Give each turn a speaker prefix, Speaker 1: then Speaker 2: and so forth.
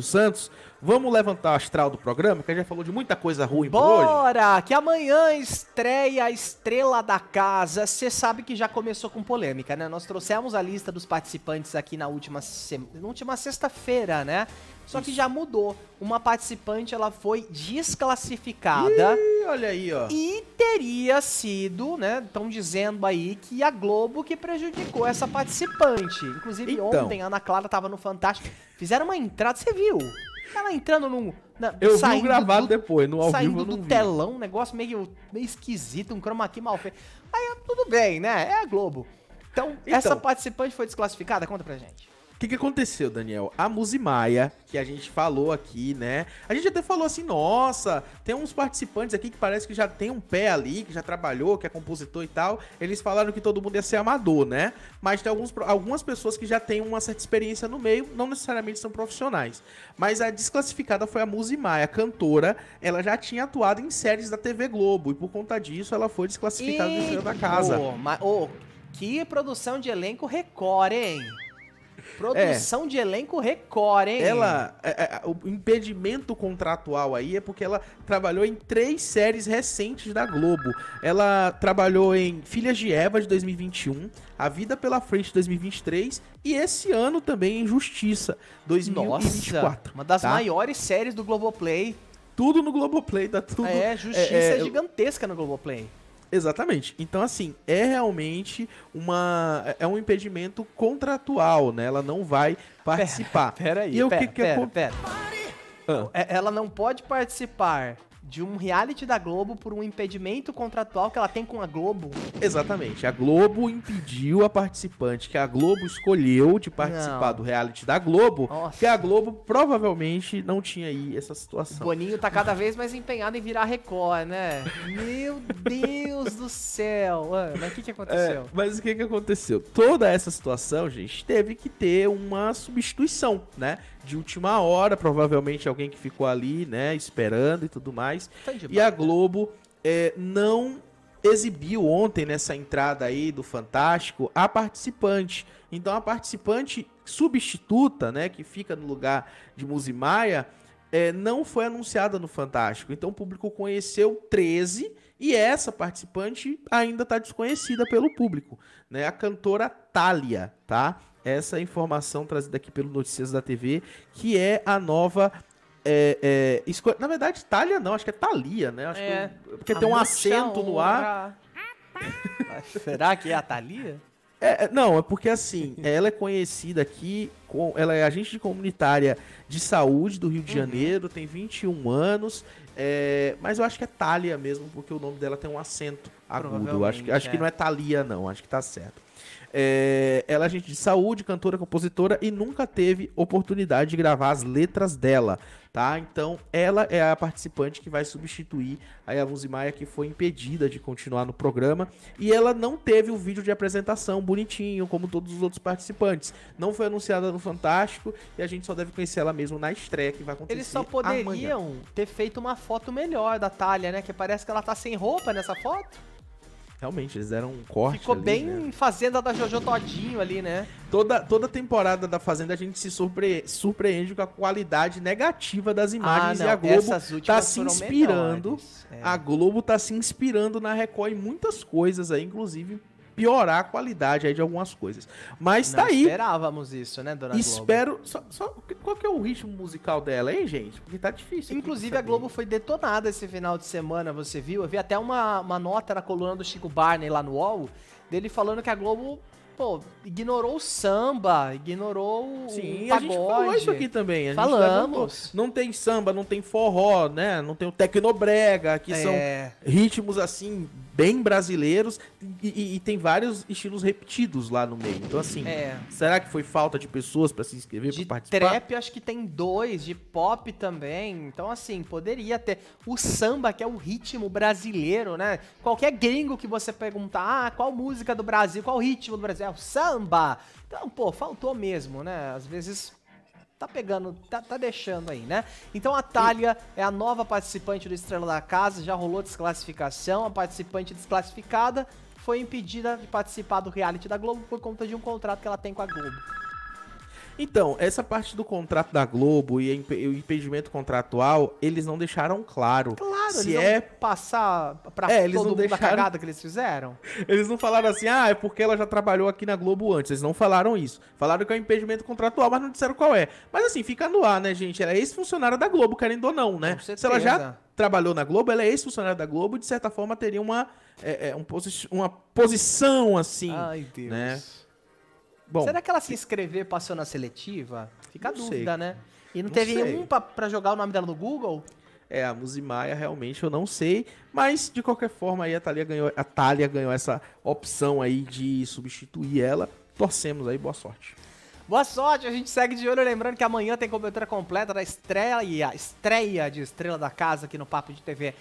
Speaker 1: Santos. Vamos levantar o astral do programa, que a gente já falou de muita coisa ruim Bora, por hoje.
Speaker 2: Bora, que amanhã estreia a estrela da casa. Você sabe que já começou com polêmica, né? Nós trouxemos a lista dos participantes aqui na última, se... última sexta-feira, né? Só Isso. que já mudou. Uma participante, ela foi desclassificada. Ih! E olha aí, ó. E teria sido, né? Estão dizendo aí que a Globo que prejudicou essa participante. Inclusive, então. ontem a Ana Clara tava no Fantástico. Fizeram uma entrada, você viu? Ela entrando num. eu vi o gravado do, depois, no ao saindo vivo. Saindo do vi. telão, um negócio meio, meio esquisito, um chroma key mal feito. Aí tudo bem, né? É a Globo. Então, então, essa participante foi desclassificada? Conta pra gente
Speaker 1: que, que aconteceu, Daniel? A Musimaia, que a gente falou aqui, né? A gente até falou assim, nossa, tem uns participantes aqui que parece que já tem um pé ali, que já trabalhou, que é compositor e tal. Eles falaram que todo mundo ia ser amador, né? Mas tem alguns, algumas pessoas que já têm uma certa experiência no meio, não necessariamente são profissionais. Mas a desclassificada foi a Musimaia, cantora. Ela já tinha atuado em séries da TV Globo
Speaker 2: e por conta disso ela foi
Speaker 1: desclassificada e... do da casa. Oh, mas,
Speaker 2: oh, que produção de elenco recorre, hein? Produção é. de elenco recorde, hein? Ela. É,
Speaker 1: é, é, o impedimento contratual aí é porque ela trabalhou em três séries recentes da Globo. Ela trabalhou em Filhas de Eva de 2021, A Vida pela Frente de 2023 e esse ano também em Justiça 2024. Nossa,
Speaker 2: uma das tá? maiores séries do Globoplay.
Speaker 1: Tudo no Globoplay, tá tudo. É, Justiça é, é, é gigantesca no Globoplay. Exatamente. Então, assim, é realmente uma, é, é um impedimento contratual, né? Ela não vai participar. Pera,
Speaker 2: pera aí, e pera, o que pera, que pera, pera. Ah. Ela não pode participar de um reality da Globo por um impedimento contratual que ela tem com a Globo.
Speaker 1: Exatamente. A Globo impediu a participante que a Globo escolheu de participar não. do reality da Globo, Nossa. que a Globo provavelmente não tinha aí essa situação. Boninho tá cada vez
Speaker 2: mais empenhado em virar Record, né? Meu Deus do céu. Ah, mas o que, que aconteceu? É,
Speaker 1: mas o que, que aconteceu? Toda essa situação, gente, teve que ter uma substituição, né? de última hora, provavelmente alguém que ficou ali, né, esperando e tudo mais. Tá e a né? Globo é, não exibiu ontem nessa entrada aí do Fantástico a participante. Então a participante substituta, né, que fica no lugar de Musimaya é, não foi anunciada no Fantástico. Então o público conheceu 13 e essa participante ainda está desconhecida pelo público, né? A cantora Thalia, tá? essa informação trazida aqui pelo Notícias da TV, que é a nova. É, é, na verdade, Thalia não, acho que é Thalia, né? Acho é. que, porque a tem um acento no ar.
Speaker 2: Será que é a Thalia?
Speaker 1: É, é, não, é porque assim, ela é conhecida aqui ela é agente de comunitária de saúde do Rio de uhum. Janeiro, uhum. tem 21 anos, é, mas eu acho que é Thalia mesmo, porque o nome dela tem um acento agudo. Acho, que, acho é. que não é Thalia, não, acho que tá certo. É, ela é agente de saúde, cantora, compositora e nunca teve oportunidade de gravar as letras dela, tá? Então ela é a participante que vai substituir a Yavuz Maia, que foi impedida de continuar no programa. E ela não teve o vídeo de apresentação bonitinho, como todos os outros participantes. Não foi anunciada no, fantástico e a gente só deve conhecer ela mesmo na estreia que vai acontecer. Eles só poderiam amanhã.
Speaker 2: ter feito uma foto melhor da Talha, né? Que parece que ela tá sem roupa nessa foto.
Speaker 1: Realmente, eles deram um corte. Ficou ali, bem
Speaker 2: né? Fazenda da Jojo Todinho ali, né?
Speaker 1: Toda, toda temporada da Fazenda a gente se surpre, surpreende com a qualidade negativa das ah, imagens ah, e a Globo tá se inspirando. É. A Globo tá se inspirando na Record em muitas coisas aí, inclusive piorar a qualidade aí de algumas coisas.
Speaker 2: Mas Não tá aí. esperávamos isso, né, Dona Espero. Globo? Só, só, qual que é o ritmo musical dela, hein, gente? Porque tá difícil. Inclusive, a Globo foi detonada esse final de semana, você viu? Eu vi até uma, uma nota na coluna do Chico Barney lá no UOL, dele falando que a Globo pô, ignorou o samba, ignorou Sim, o pagode. a gente falou isso aqui também. A Falamos.
Speaker 1: Não tem samba, não tem forró, né? Não tem o tecnobrega, que é. são ritmos assim bem brasileiros e, e, e, tem vários estilos repetidos lá no meio. Então, assim, é. será que foi falta de pessoas para se inscrever, para participar? trap,
Speaker 2: acho que tem dois, de pop também. Então, assim, poderia ter. O samba, que é o ritmo brasileiro, né? Qualquer gringo que você perguntar, ah, qual música do Brasil, qual ritmo do Brasil? É o samba. Então, pô, faltou mesmo, né? Às vezes tá pegando, tá, tá, deixando aí, né? Então a Talia é a nova participante do Estrela da Casa, já rolou desclassificação, a participante desclassificada foi impedida de participar do reality da Globo por conta de um contrato que ela tem com a Globo.
Speaker 1: Então, essa parte do contrato da Globo e o impedimento contratual, eles não deixaram claro.
Speaker 2: Claro! deixaram, se eles é... passar pra é, todo mundo deixaram... a cagada que eles fizeram.
Speaker 1: Eles não falaram assim, ah, é porque ela já trabalhou aqui na Globo antes. Eles não falaram isso. Falaram que é um impedimento contratual, mas não disseram qual é. Mas assim, fica no ar, né, gente? Ela é ex-funcionária da Globo, querendo ou não, né? Se ela já trabalhou na Globo, ela é ex-funcionária da Globo, de certa forma teria uma, é, é, um posi uma posição assim. Ai, né? Deus. Né? Bom, Será
Speaker 2: que ela se inscrever passou na seletiva? Fica a dúvida, sei. né? E não, não teve sei. um pra, pra jogar o nome dela no Google? É,
Speaker 1: a Musimaia, realmente eu não sei, mas de qualquer forma aí a Thalia ganhou, a Thalia ganhou essa opção aí de substituir ela. Torcemos aí, boa sorte.
Speaker 2: Boa sorte, a gente segue de olho, lembrando que amanhã tem cobertura completa da estreia, estreia de Estrela da Casa aqui no Papo de TV